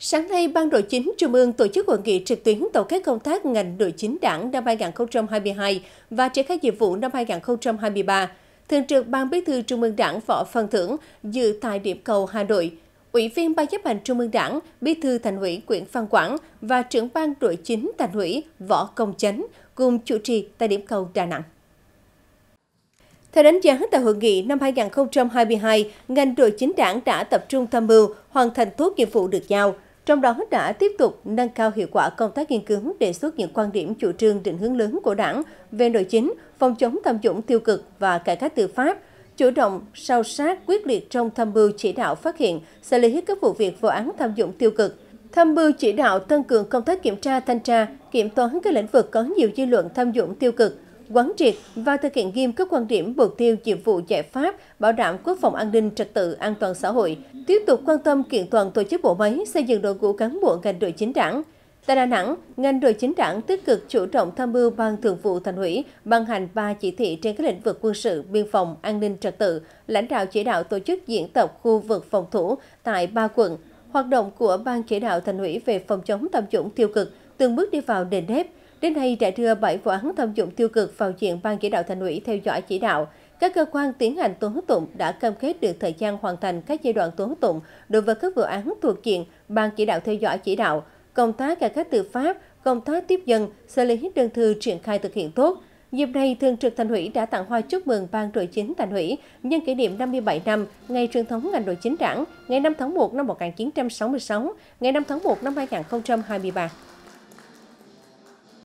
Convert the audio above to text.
Sáng nay, Ban Nội chính Trung ương tổ chức hội nghị trực tuyến tổng kết công tác ngành nội chính đảng năm 2022 và triển khai nhiệm vụ năm 2023. Thường trực Ban Bí thư Trung ương Đảng Võ Phan Thưởng dự tại điểm cầu Hà Nội. Ủy viên Ban chấp hành Trung ương Đảng, Bí thư Thành ủy Nguyễn Phan Quảng và trưởng Ban Nội chính Thành ủy Võ Công Chánh cùng chủ trì tại điểm cầu Đà Nẵng. Theo đánh giá tại hội nghị năm 2022, ngành đội chính đảng đã tập trung tham mưu, hoàn thành tốt nhiệm vụ được giao – trong đó đã tiếp tục nâng cao hiệu quả công tác nghiên cứu, đề xuất những quan điểm chủ trương định hướng lớn của Đảng về nội chính, phòng chống tham nhũng tiêu cực và cải cách tư pháp, chủ động, sâu sát, quyết liệt trong tham mưu chỉ đạo phát hiện, xử lý các vụ việc vụ án tham nhũng tiêu cực, tham mưu chỉ đạo tăng cường công tác kiểm tra thanh tra, kiểm toán các lĩnh vực có nhiều dư luận tham nhũng tiêu cực, quán triệt và thực hiện nghiêm các quan điểm mục tiêu nhiệm vụ giải pháp bảo đảm quốc phòng an ninh trật tự an toàn xã hội, tiếp tục quan tâm kiện toàn tổ chức bộ máy, xây dựng đội ngũ cán bộ ngành đội chính đảng. Tại Đà Nẵng, ngành đội chính đảng tích cực chủ động tham mưu Ban Thường vụ Thành ủy ban hành ba chỉ thị trên các lĩnh vực quân sự, biên phòng, an ninh trật tự, lãnh đạo chỉ đạo tổ chức diễn tập khu vực phòng thủ tại ba quận. Hoạt động của Ban chỉ đạo Thành ủy về phòng chống tham nhũng tiêu cực từng bước đi vào nền nếp, Đến nay đã đưa 7 vụ án tham dụng tiêu cực vào diện ban chỉ đạo thành ủy theo dõi chỉ đạo. Các cơ quan tiến hành tố tụng đã cam kết được thời gian hoàn thành các giai đoạn tố tụng đối với các vụ án thuộc diện ban chỉ đạo theo dõi chỉ đạo, công tác cải cách tư pháp, công tác tiếp dân, xử lý đơn thư triển khai thực hiện tốt. Dịp này, Thường trực Thành ủy đã tặng hoa chúc mừng Ban Nội chính Thành ủy nhân kỷ niệm 57 năm ngày truyền thống ngành nội chính đảng, ngày 5 tháng 1 năm 1966, ngày 5 tháng 1 năm 2023.